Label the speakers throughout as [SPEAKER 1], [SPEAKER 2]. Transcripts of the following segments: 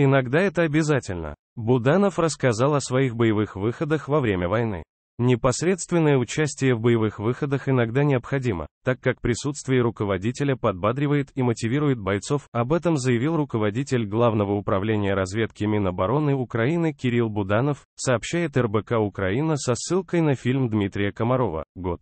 [SPEAKER 1] Иногда это обязательно. Буданов рассказал о своих боевых выходах во время войны. Непосредственное участие в боевых выходах иногда необходимо, так как присутствие руководителя подбадривает и мотивирует бойцов, об этом заявил руководитель Главного управления разведки Минобороны Украины Кирилл Буданов, сообщает РБК Украина со ссылкой на фильм Дмитрия Комарова «Год».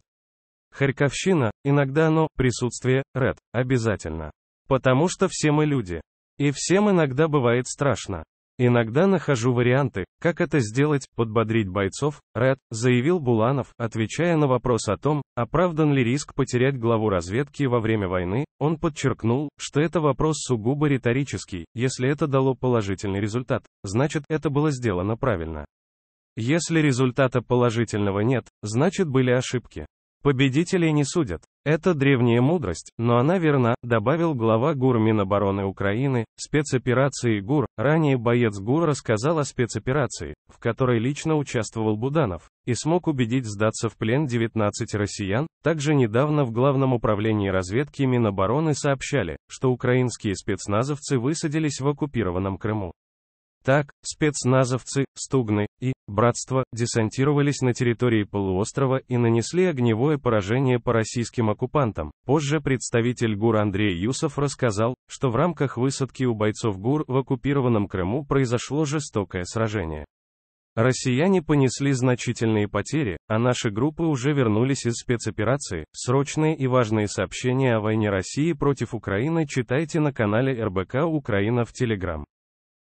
[SPEAKER 1] Харьковщина, иногда оно, присутствие, ред, обязательно. Потому что все мы люди. И всем иногда бывает страшно. Иногда нахожу варианты, как это сделать, подбодрить бойцов, Ред, заявил Буланов, отвечая на вопрос о том, оправдан ли риск потерять главу разведки во время войны, он подчеркнул, что это вопрос сугубо риторический, если это дало положительный результат, значит, это было сделано правильно. Если результата положительного нет, значит были ошибки. Победителей не судят. Это древняя мудрость, но она верна, добавил глава ГУР Минобороны Украины, спецоперации ГУР. Ранее боец ГУР рассказал о спецоперации, в которой лично участвовал Буданов, и смог убедить сдаться в плен 19 россиян. Также недавно в Главном управлении разведки Минобороны сообщали, что украинские спецназовцы высадились в оккупированном Крыму. Так, спецназовцы, Стугны и Братство десантировались на территории полуострова и нанесли огневое поражение по российским оккупантам. Позже представитель ГУР Андрей Юсов рассказал, что в рамках высадки у бойцов ГУР в оккупированном Крыму произошло жестокое сражение. Россияне понесли значительные потери, а наши группы уже вернулись из спецоперации. Срочные и важные сообщения о войне России против Украины читайте на канале РБК Украина в Телеграм.